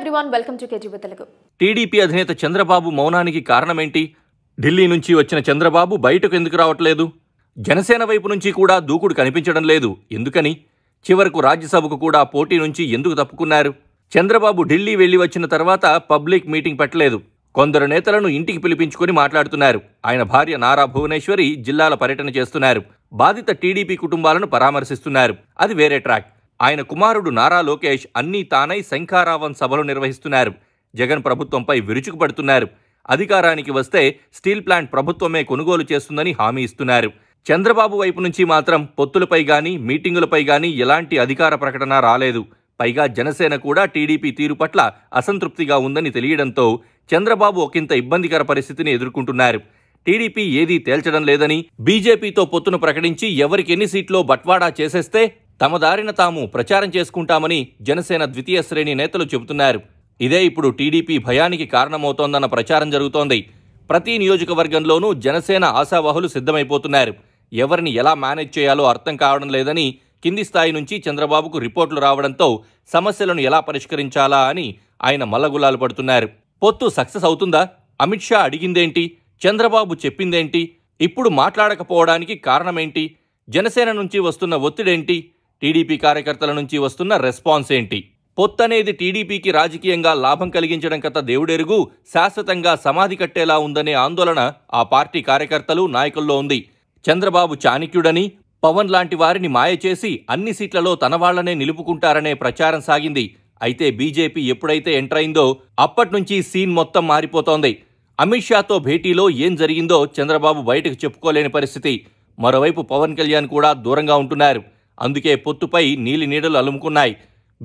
everyone welcome to Telugu TDP అధినేత చంద్రబాబు మౌనానికి కారణమేంటి ఢిల్లీ నుంచి వచ్చిన చంద్రబాబు బయటకు ఎందుకు రావట్లేదు జనసేన వైపు నుంచి కూడా దూకుడు కనిపించడం లేదు ఎందుకని చివరకు రాజ్యసభకు కూడా పోటీ నుంచి ఎందుకు తప్పుకున్నారు చంద్రబాబు ఢిల్లీ వెళ్లి వచ్చిన తర్వాత పబ్లిక్ మీటింగ్ పెట్టలేదు కొందరు నేతలను ఇంటికి పిలిపించుకొని మాట్లాడుతున్నారు ఆయన భార్య నారా భువనేశ్వరి జిల్లాల పర్యటన చేస్తున్నారు బాధిత టీడీపీ కుటుంబాలను పరామర్శిస్తున్నారు అది వేరే ట్రాక్ ఆయన కుమారుడు నారా లోకేష్ అన్నీ తానై శంఖారావం సభలు నిర్వహిస్తున్నారు జగన్ ప్రభుత్వంపై విరుచుకుపడుతున్నారు అధికారానికి వస్తే స్టీల్ ప్లాంట్ ప్రభుత్వమే కొనుగోలు చేస్తుందని హామీ ఇస్తున్నారు చంద్రబాబు వైపు నుంచి మాత్రం పొత్తులపై గానీ మీటింగులపై గానీ ఎలాంటి అధికార ప్రకటన రాలేదు పైగా జనసేన కూడా టీడీపీ తీరు పట్ల అసంతృప్తిగా ఉందని తెలియడంతో చంద్రబాబు ఒకంత ఇబ్బందికర పరిస్థితిని ఎదుర్కొంటున్నారు టీడీపీ ఏదీ తేల్చడం లేదని బీజేపీతో పొత్తును ప్రకటించి ఎవరికి ఎన్ని సీట్లో బట్వాడా చేసేస్తే తమ దారిన తాము ప్రచారం చేసుకుంటామని జనసేన ద్వితీయ శ్రేణి నేతలు చెబుతున్నారు ఇదే ఇప్పుడు టీడీపీ భయానికి కారణమవుతోందన్న ప్రచారం జరుగుతోంది ప్రతి నియోజకవర్గంలోనూ జనసేన ఆశావాహులు సిద్ధమైపోతున్నారు ఎవరిని ఎలా మేనేజ్ చేయాలో అర్థం కావడం లేదని కింది స్థాయి నుంచి చంద్రబాబుకు రిపోర్టులు రావడంతో సమస్యలను ఎలా పరిష్కరించాలా అని ఆయన మల్లగులాలు పడుతున్నారు పొత్తు సక్సెస్ అవుతుందా అమిత్ షా అడిగిందేంటి చంద్రబాబు చెప్పిందేంటి ఇప్పుడు మాట్లాడకపోవడానికి కారణమేంటి జనసేన నుంచి వస్తున్న ఒత్తిడేంటి టీడీపీ కార్యకర్తల నుంచి వస్తున్న రెస్పాన్స్ ఏంటి పొత్తు అనేది టీడీపీకి రాజకీయంగా లాభం కలిగించడం కథ దేవుడెరుగు శాశ్వతంగా సమాధి కట్టేలా ఉందనే ఆందోళన ఆ పార్టీ కార్యకర్తలు నాయకుల్లో ఉంది చంద్రబాబు చాణిక్యుడని పవన్ లాంటి వారిని మాయ చేసి అన్ని సీట్లలో తన వాళ్లనే నిలుపుకుంటారనే ప్రచారం సాగింది అయితే బీజేపీ ఎప్పుడైతే ఎంటర్ అయిందో అప్పట్నుంచి సీన్ మొత్తం మారిపోతోంది అమిత్ షాతో భేటీలో ఏం జరిగిందో చంద్రబాబు బయటకు చెప్పుకోలేని పరిస్థితి మరోవైపు పవన్ కళ్యాణ్ కూడా దూరంగా ఉంటున్నారు అందుకే పొత్తుపై నీలి నీడలు అలుముకున్నాయి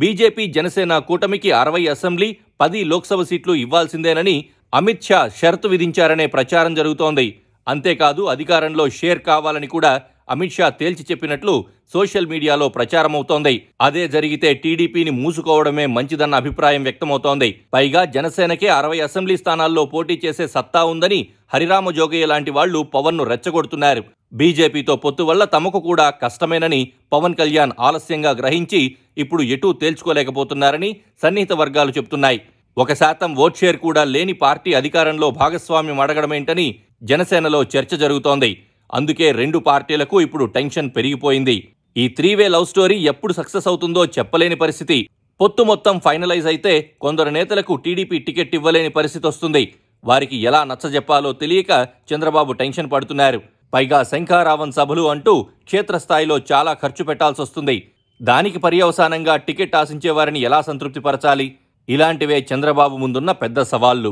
బీజేపీ జనసేన కూటమికి అరవై అసెంబ్లీ పది లోక్సభ సీట్లు ఇవ్వాల్సిందేనని అమిత్ షా షరతు విధించారనే ప్రచారం జరుగుతోంది అంతేకాదు అధికారంలో షేర్ కావాలని కూడా అమిత్ షా తేల్చి చెప్పినట్లు సోషల్ మీడియాలో ప్రచారమవుతోంది అదే జరిగితే టీడీపీని మూసుకోవడమే మంచిదన్న అభిప్రాయం వ్యక్తమవుతోంది పైగా జనసేనకే అరవై అసెంబ్లీ స్థానాల్లో పోటీ చేసే సత్తా ఉందని హరిరామ జోగయ్య లాంటి వాళ్లు పవన్ను రెచ్చగొడుతున్నారు బీజేపీతో పొత్తు వల్ల తమకు కూడా కష్టమేనని పవన్ కళ్యాణ్ ఆలస్యంగా గ్రహించి ఇప్పుడు ఎటూ తేల్చుకోలేకపోతున్నారని సన్నిహిత వర్గాలు చెబుతున్నాయి ఒక శాతం ఓట్ షేర్ కూడా లేని పార్టీ అధికారంలో భాగస్వామ్యం అడగడమేంటని జనసేనలో చర్చ జరుగుతోంది అందుకే రెండు పార్టీలకు ఇప్పుడు టెన్షన్ పెరిగిపోయింది ఈ త్రీవే లవ్ స్టోరీ ఎప్పుడు సక్సెస్ అవుతుందో చెప్పలేని పరిస్థితి పొత్తు మొత్తం ఫైనలైజ్ అయితే కొందరు నేతలకు టీడీపీ టికెట్ ఇవ్వలేని పరిస్థితి వస్తుంది వారికి ఎలా నచ్చజెప్పాలో తెలియక చంద్రబాబు టెన్షన్ పడుతున్నారు పైగా శంఖారావం సభలు అంటూ క్షేత్రస్థాయిలో చాలా ఖర్చు పెట్టాల్సి వస్తుంది దానికి పర్యవసానంగా టికెట్ ఆశించేవారిని ఎలా సంతృప్తిపరచాలి ఇలాంటివే చంద్రబాబు ముందున్న పెద్ద సవాళ్లు